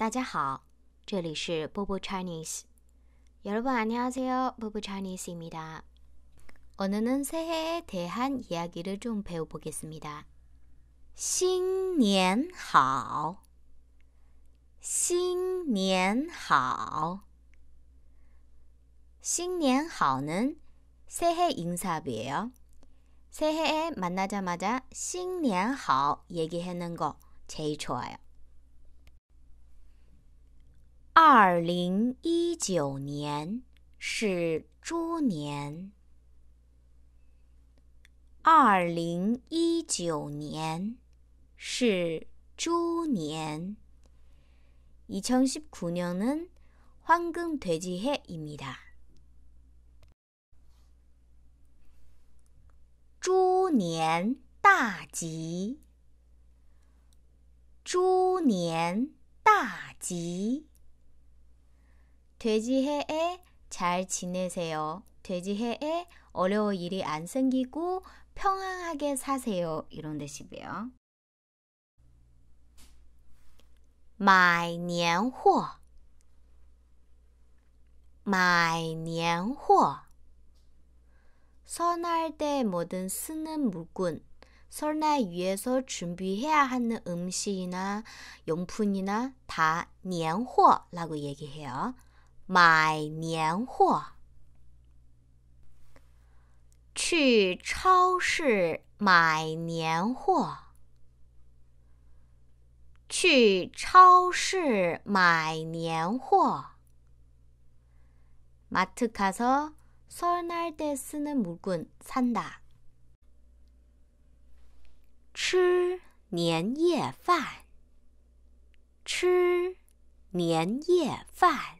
大家好，这里是波波 Chinese。여러분안녕하세요波波 Chinese입니다. 오늘은 새해에 대한 이야기를 좀 배워보겠습니다. 新年好.新年好. 新年好는 새해 인사비예요. 새해에 만나자마자 新年好 얘기하는 거 제일 좋아요. 二零一九年是猪年。二零一九年是猪年。이천십구년은황금돼지해입니 다。 猪年大吉，猪年大吉。 돼지해에 잘 지내세요. 돼지해에 어려운 일이 안 생기고 평안하게 사세요. 이런 뜻이고요. 买年货买年货 설날 때 뭐든 쓰는 물건, 설날 위해서 준비해야 하는 음식이나 용품이나 다年货라고 얘기해요. 买年货，去超市买年货，去超市买年货。마트가서설날때쓰는물건산 다。 吃年夜饭，吃年夜饭。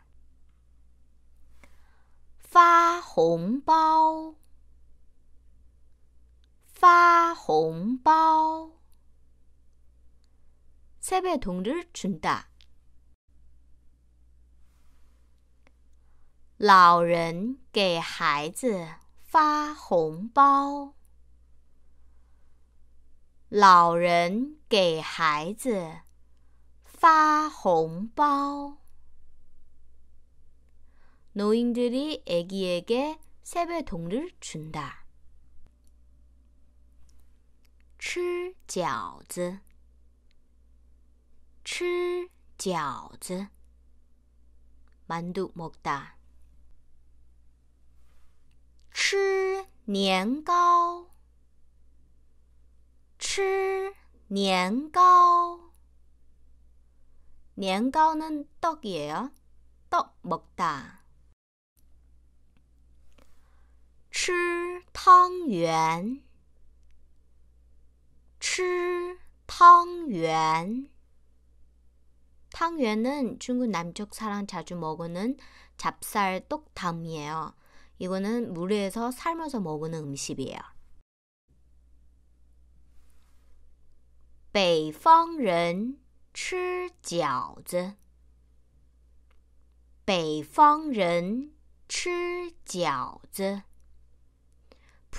发红包，发红包。彩被同日群的老人给孩子发红包，老人给孩子发红包。 노인들이 아기에게 세뱃돈을 준다. 吃饺子,吃饺子 만두 먹다. 吃年糕,吃年糕 年糕는 떡이에요. 떡 먹다. 汤圆，吃汤圆. 탕圆은 중국 남쪽 사람 자주 먹는 잡쌀 떡탕이에요 이거는 물에서 삶아서 먹는 음식이에요. 北方人吃饺子，北方人吃饺子。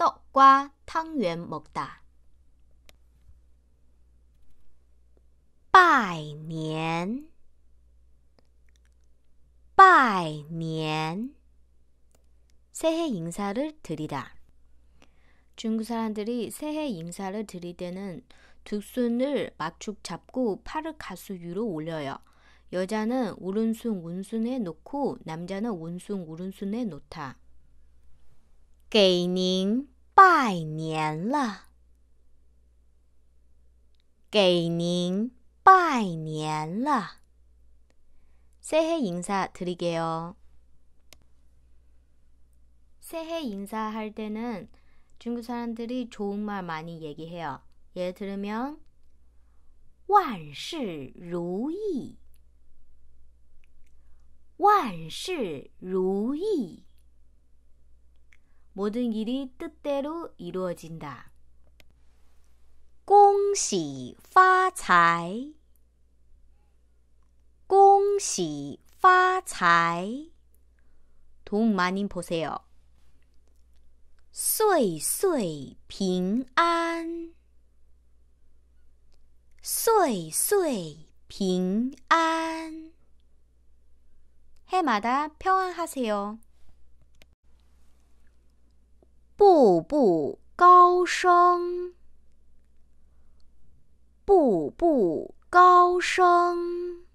떡과 탕면 먹다. 拜年拜年 새해 인사를 드리다. 중국 사람들이 새해 인사를 드릴 때는 두 손을 맞축 잡고 팔을 가수 위로 올려요. 여자는 오른손 왼손에 놓고 남자는 왼손 오른손에 놓다. 给您拜年了，给您拜年了。 새해 인사 드리게요. 새해 인사할 때는 중국 사람들이 좋은 말 많이 얘기해요. 예를 들면 万事如意,万事如意 모든 일이 뜻대로 이루어진다. 恭喜发财恭喜发财돈 많이 보세요. 岁岁平安 岁岁平安해마다 평안하세요. 步步高升，步步高升。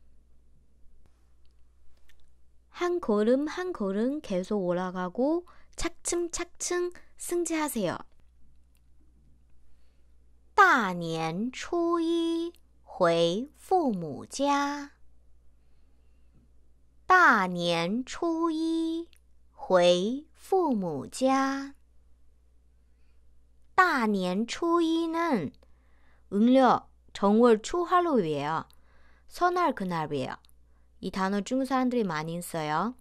한걸음한걸음계속올라가고착층착층승지하세요大年初一回父母家，大年初一回父母家。 大年初一는 음력 정월 초하루예요. 선할 그날이에요. 이 단어 중국 사람들이 많이 써요.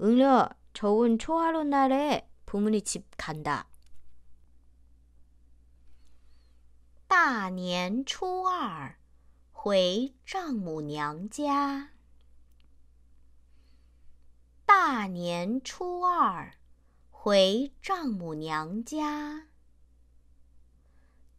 음력 저운 초하루 날에 부모님 집 간다. 大年 초알 回丈母娘家。大年初二回丈母娘家。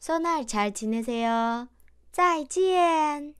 소나잘 지내세요. 再见.